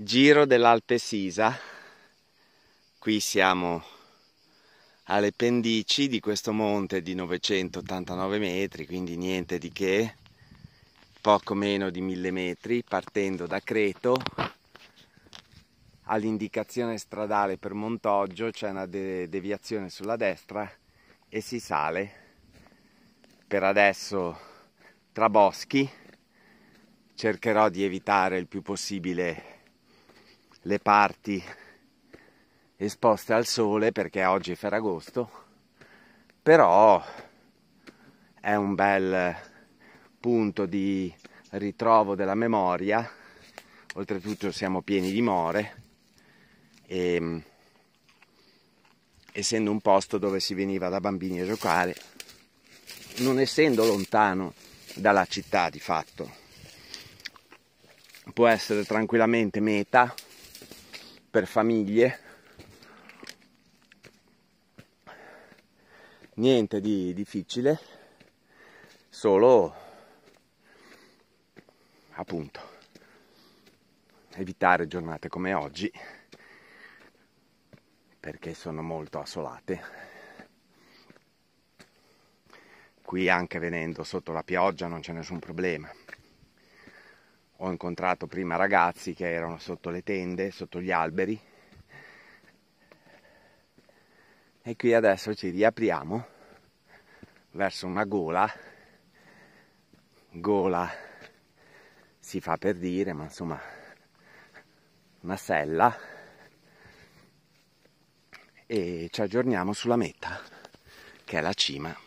Giro dell'Alpe Sisa, qui siamo alle pendici di questo monte di 989 metri, quindi niente di che, poco meno di 1000 metri, partendo da Creto, all'indicazione stradale per Montoggio c'è una de deviazione sulla destra e si sale per adesso tra boschi, cercherò di evitare il più possibile le parti esposte al sole perché oggi è Ferragosto, però è un bel punto di ritrovo della memoria, oltretutto siamo pieni di more e essendo un posto dove si veniva da bambini a giocare, non essendo lontano dalla città di fatto, può essere tranquillamente meta per famiglie. Niente di difficile, solo appunto evitare giornate come oggi perché sono molto assolate. Qui anche venendo sotto la pioggia non c'è nessun problema ho incontrato prima ragazzi che erano sotto le tende, sotto gli alberi. E qui adesso ci riapriamo verso una gola. Gola si fa per dire, ma insomma, una sella. E ci aggiorniamo sulla meta, che è la cima.